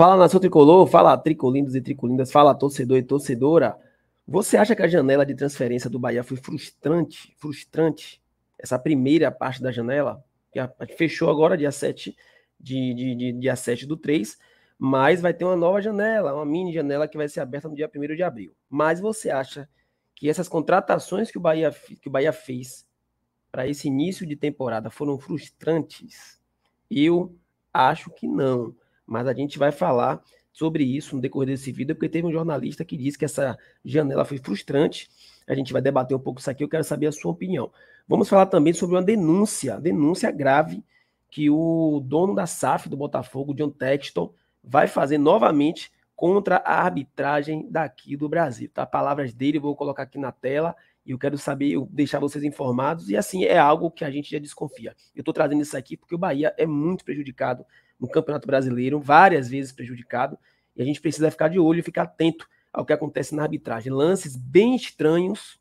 Fala sua tricolor, fala tricolindos e tricolindas, fala torcedor e torcedora. Você acha que a janela de transferência do Bahia foi frustrante? Frustrante? Essa primeira parte da janela, que fechou agora dia 7 de, de, de, dia 7 do 3, mas vai ter uma nova janela, uma mini janela que vai ser aberta no dia 1 de abril. Mas você acha que essas contratações que o Bahia, que o Bahia fez para esse início de temporada foram frustrantes? Eu acho que não mas a gente vai falar sobre isso no decorrer desse vídeo, porque teve um jornalista que disse que essa janela foi frustrante. A gente vai debater um pouco isso aqui, eu quero saber a sua opinião. Vamos falar também sobre uma denúncia, denúncia grave que o dono da SAF do Botafogo, John Texton, vai fazer novamente contra a arbitragem daqui do Brasil. Tá? Palavras dele eu vou colocar aqui na tela e eu quero saber, eu deixar vocês informados. E assim, é algo que a gente já desconfia. Eu estou trazendo isso aqui porque o Bahia é muito prejudicado no Campeonato Brasileiro, várias vezes prejudicado, e a gente precisa ficar de olho e ficar atento ao que acontece na arbitragem. Lances bem estranhos,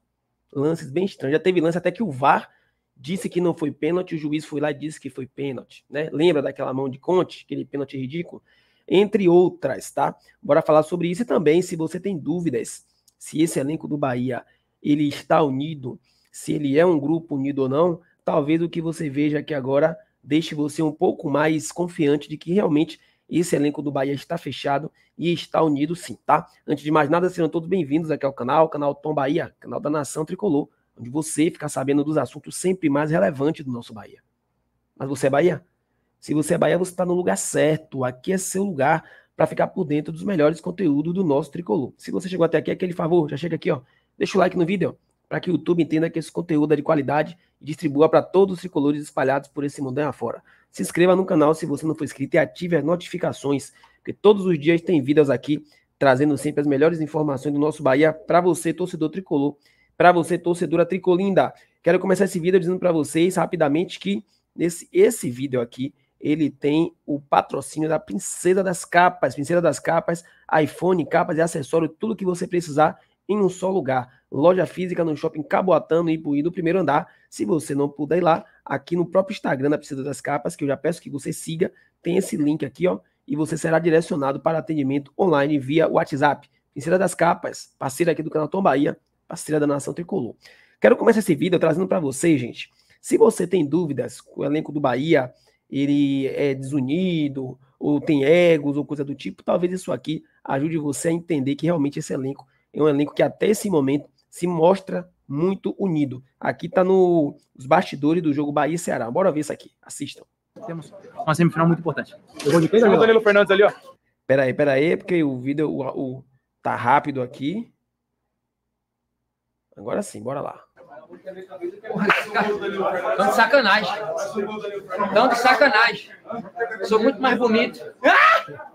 lances bem estranhos. Já teve lance até que o VAR disse que não foi pênalti, o juiz foi lá e disse que foi pênalti, né? Lembra daquela mão de Conte, aquele pênalti ridículo? Entre outras, tá? Bora falar sobre isso e também se você tem dúvidas se esse elenco do Bahia ele está unido, se ele é um grupo unido ou não, talvez o que você veja aqui agora deixe você um pouco mais confiante de que realmente esse elenco do Bahia está fechado e está unido sim, tá? Antes de mais nada, sejam todos bem-vindos aqui ao canal, canal Tom Bahia, canal da Nação Tricolor, onde você fica sabendo dos assuntos sempre mais relevantes do nosso Bahia. Mas você é Bahia? Se você é Bahia, você está no lugar certo. Aqui é seu lugar para ficar por dentro dos melhores conteúdos do nosso Tricolor. Se você chegou até aqui, aquele favor, já chega aqui, ó. Deixa o like no vídeo, para que o YouTube entenda que esse conteúdo é de qualidade e distribua para todos os tricolores espalhados por esse mundo afora. Se inscreva no canal se você não for inscrito e ative as notificações, porque todos os dias tem vídeos aqui trazendo sempre as melhores informações do nosso Bahia para você, torcedor tricolor, para você, torcedora tricolinda. Quero começar esse vídeo dizendo para vocês rapidamente que nesse esse vídeo aqui ele tem o patrocínio da Princesa das Capas, Princesa das Capas, iPhone, capas e acessório, tudo que você precisar em um só lugar. Loja física no Shopping Caboatano no Ipuí, do primeiro andar. Se você não puder ir lá, aqui no próprio Instagram da Precisa das Capas, que eu já peço que você siga, tem esse link aqui, ó, e você será direcionado para atendimento online via WhatsApp. Precisa das Capas, parceira aqui do canal Tom Bahia, parceira da Nação Tricolor. Quero começar esse vídeo trazendo para vocês, gente, se você tem dúvidas, o elenco do Bahia, ele é desunido, ou tem egos, ou coisa do tipo, talvez isso aqui ajude você a entender que realmente esse elenco é um elenco que até esse momento se mostra muito unido. Aqui está nos bastidores do jogo Bahia e Ceará. Bora ver isso aqui. Assistam. Temos uma semifinal muito importante. Eu vou de quem? Danilo Fernandes ali, ó. Pera aí, pera aí, porque o vídeo o, o, tá rápido aqui. Agora sim, bora lá. Porra, de sacanagem. Tão de sacanagem. Sou muito mais bonito. Ah!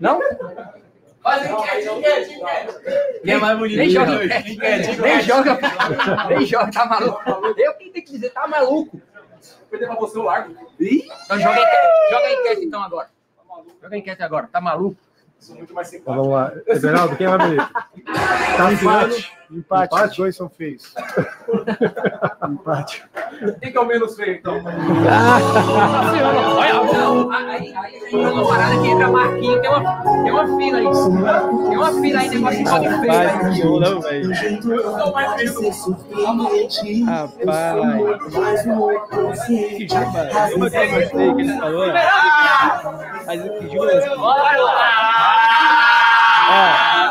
Não? Faz enquete, enquete, enquete. Quem é mais bonito? Nem joga enquete. Nem joga, nem joga, tá, tá maluco? Eu quem tem que dizer, tá maluco? Perdeu pra você o largo. Então joga enquete, joga enquete então agora. Tá joga enquete agora, tá maluco? Sou muito mais simpático. Então, vamos lá. Everaldo, quem é mais bonito? Tá empate. Empate, empate. os dois são feios. Empate. Quem que é o menos feio, então? Olha, aí, aí entra uma parada que entra marquinha, tem uma, fila aí. Tem uma fila aí, negócio de pode feio. Não, velho. Eu sou mais feio do mundo. Rapaz. Que jura, uma que eu gostei que ele falou. Mas né? o que jura... Bora lá!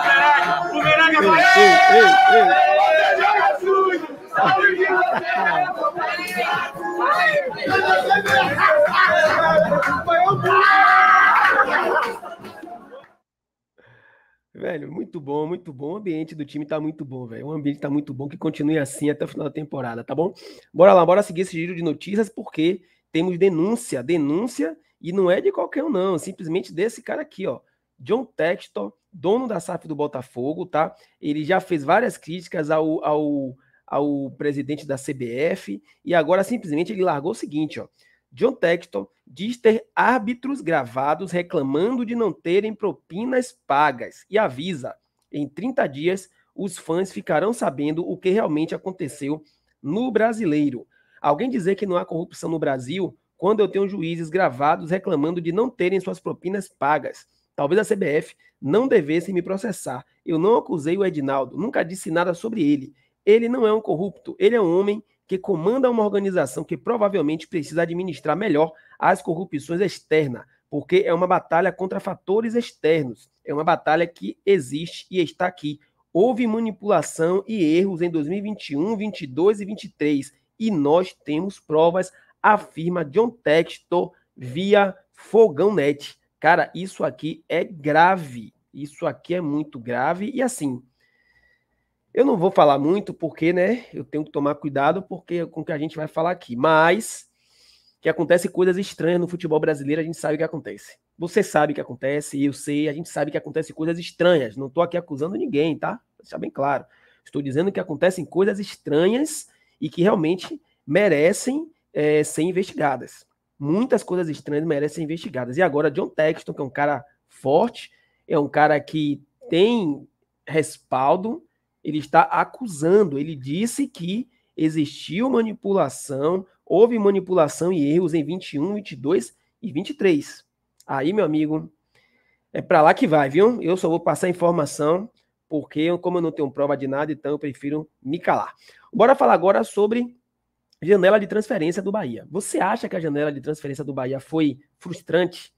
Caralho, o Verame vai... Ei, ei, ei. Velho, muito bom, muito bom. O ambiente do time tá muito bom, velho. O ambiente tá muito bom, que continue assim até o final da temporada, tá bom? Bora lá, bora seguir esse giro de notícias, porque temos denúncia, denúncia, e não é de qualquer um, não. Simplesmente desse cara aqui, ó. John Textor, dono da SAF do Botafogo, tá? Ele já fez várias críticas ao, ao ao presidente da CBF e agora simplesmente ele largou o seguinte, ó. John Texton diz ter árbitros gravados reclamando de não terem propinas pagas e avisa: em 30 dias os fãs ficarão sabendo o que realmente aconteceu no brasileiro. Alguém dizer que não há corrupção no Brasil quando eu tenho juízes gravados reclamando de não terem suas propinas pagas. Talvez a CBF não devesse me processar. Eu não acusei o Edinaldo, nunca disse nada sobre ele. Ele não é um corrupto, ele é um homem que comanda uma organização que provavelmente precisa administrar melhor as corrupções externas, porque é uma batalha contra fatores externos, é uma batalha que existe e está aqui. Houve manipulação e erros em 2021, 22 e 23, e nós temos provas, afirma John Textor via Fogão Net. Cara, isso aqui é grave. Isso aqui é muito grave e assim, eu não vou falar muito porque, né, eu tenho que tomar cuidado porque é com o que a gente vai falar aqui, mas que acontece coisas estranhas no futebol brasileiro, a gente sabe o que acontece. Você sabe o que acontece, eu sei, a gente sabe que acontece coisas estranhas. Não estou aqui acusando ninguém, tá? Está bem claro. Estou dizendo que acontecem coisas estranhas e que realmente merecem é, ser investigadas. Muitas coisas estranhas merecem ser investigadas. E agora, John Texton, que é um cara forte, é um cara que tem respaldo, ele está acusando, ele disse que existiu manipulação, houve manipulação e erros em 21, 22 e 23. Aí, meu amigo, é para lá que vai, viu? Eu só vou passar informação, porque como eu não tenho prova de nada, então eu prefiro me calar. Bora falar agora sobre janela de transferência do Bahia. Você acha que a janela de transferência do Bahia foi frustrante?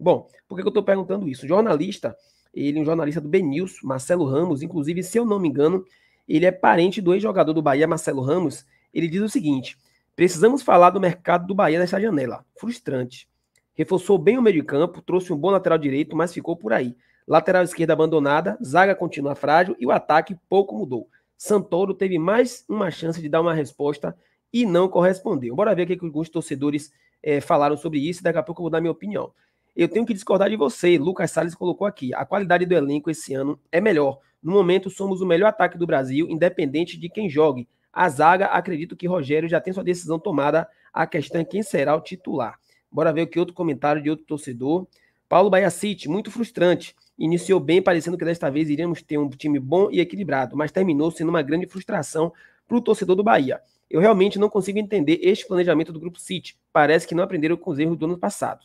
Bom, por que eu estou perguntando isso? O jornalista ele é um jornalista do BNews, Marcelo Ramos, inclusive, se eu não me engano, ele é parente do ex-jogador do Bahia, Marcelo Ramos. Ele diz o seguinte: precisamos falar do mercado do Bahia nessa janela. Frustrante. Reforçou bem o meio de campo, trouxe um bom lateral direito, mas ficou por aí. Lateral esquerda abandonada, zaga continua frágil e o ataque pouco mudou. Santoro teve mais uma chance de dar uma resposta e não correspondeu. Bora ver o que alguns torcedores é, falaram sobre isso. Daqui a pouco eu vou dar minha opinião eu tenho que discordar de você. Lucas Salles colocou aqui: a qualidade do elenco esse ano é melhor. No momento, somos o melhor ataque do Brasil, independente de quem jogue. A zaga, acredito que Rogério já tem sua decisão tomada. A questão é quem será o titular. Bora ver o que outro comentário de outro torcedor. Paulo Bahia City, muito frustrante. Iniciou bem, parecendo que desta vez iríamos ter um time bom e equilibrado, mas terminou sendo uma grande frustração para o torcedor do Bahia. Eu realmente não consigo entender este planejamento do Grupo City. Parece que não aprenderam com os erros do ano passado.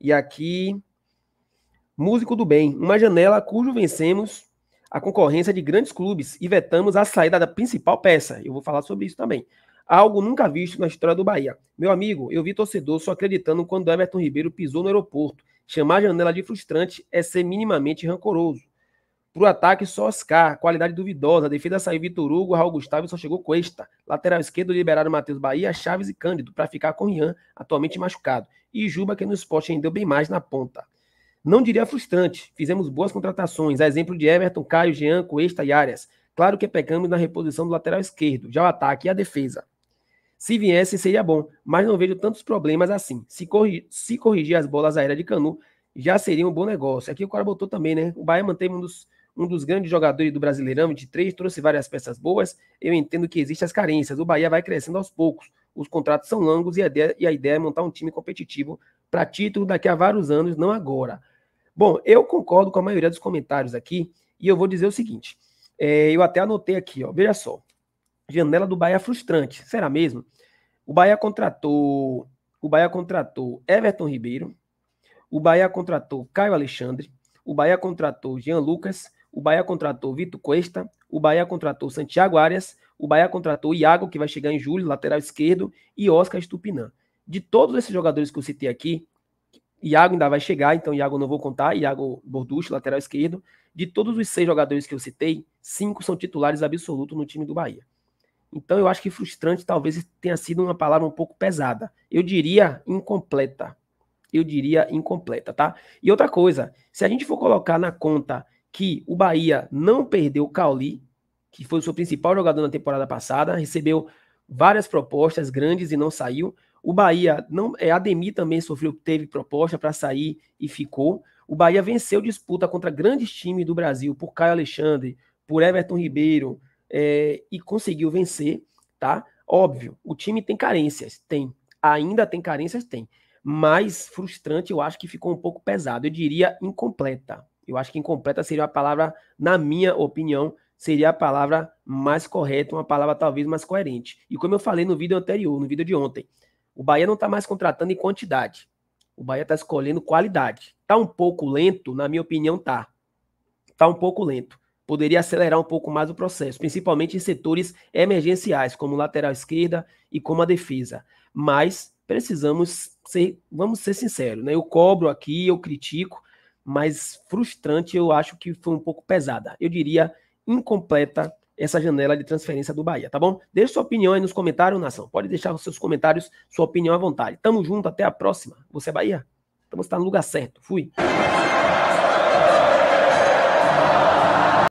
E aqui, Músico do Bem, uma janela cujo vencemos a concorrência de grandes clubes e vetamos a saída da principal peça. Eu vou falar sobre isso também. Algo nunca visto na história do Bahia. Meu amigo, eu vi torcedor só acreditando quando Everton Ribeiro pisou no aeroporto. Chamar a janela de frustrante é ser minimamente rancoroso. Pro ataque, só Oscar. Qualidade duvidosa. A defesa saiu Vitor Hugo, Raul Gustavo e só chegou Cuesta. Lateral esquerdo liberaram Matheus Bahia, Chaves e Cândido para ficar com Rian, atualmente machucado. E Juba, que no esporte rendeu bem mais na ponta. Não diria frustrante. Fizemos boas contratações. A exemplo de Everton, Caio, Jean, Cuesta e Arias. Claro que pecamos na reposição do lateral esquerdo, já o ataque e a defesa. Se viesse, seria bom, mas não vejo tantos problemas assim. Se, se corrigir as bolas aéreas de Canu, já seria um bom negócio. Aqui o cara botou também, né? O Bahia manteve um dos um dos grandes jogadores do Brasileirão 23, trouxe várias peças boas. Eu entendo que existem as carências. O Bahia vai crescendo aos poucos. Os contratos são longos e a ideia, e a ideia é montar um time competitivo para título daqui a vários anos, não agora. Bom, eu concordo com a maioria dos comentários aqui e eu vou dizer o seguinte. É, eu até anotei aqui, ó. Veja só. Janela do Bahia frustrante. Será mesmo? O Bahia contratou. O Bahia contratou Everton Ribeiro. O Bahia contratou Caio Alexandre. O Bahia contratou Jean Lucas o Bahia contratou Vitor Cuesta, o Bahia contratou Santiago Arias, o Bahia contratou Iago, que vai chegar em julho, lateral esquerdo, e Oscar Estupinã. De todos esses jogadores que eu citei aqui, Iago ainda vai chegar, então Iago não vou contar, Iago Borducci, lateral esquerdo. De todos os seis jogadores que eu citei, cinco são titulares absolutos no time do Bahia. Então eu acho que frustrante talvez tenha sido uma palavra um pouco pesada. Eu diria incompleta. Eu diria incompleta, tá? E outra coisa, se a gente for colocar na conta que o Bahia não perdeu o Cauli, que foi o seu principal jogador na temporada passada, recebeu várias propostas grandes e não saiu. O Bahia não, é, Ademir também sofreu, teve proposta para sair e ficou. O Bahia venceu disputa contra grandes times do Brasil, por Caio Alexandre, por Everton Ribeiro, é, e conseguiu vencer, tá? Óbvio, o time tem carências, tem. Ainda tem carências, tem. Mas frustrante, eu acho que ficou um pouco pesado. Eu diria incompleta, eu acho que incompleta seria a palavra, na minha opinião, seria a palavra mais correta, uma palavra talvez mais coerente. E como eu falei no vídeo anterior, no vídeo de ontem, o Bahia não está mais contratando em quantidade. O Bahia está escolhendo qualidade. Está um pouco lento, na minha opinião, tá. Está um pouco lento. Poderia acelerar um pouco mais o processo, principalmente em setores emergenciais, como lateral esquerda e como a defesa. Mas precisamos ser, vamos ser sinceros, né? Eu cobro aqui, eu critico, mas frustrante, eu acho que foi um pouco pesada. Eu diria incompleta essa janela de transferência do Bahia, tá bom? Deixe sua opinião aí nos comentários, nação. Pode deixar os seus comentários, sua opinião à vontade. Tamo junto, até a próxima. Você é Bahia? Então você tá no lugar certo. Fui.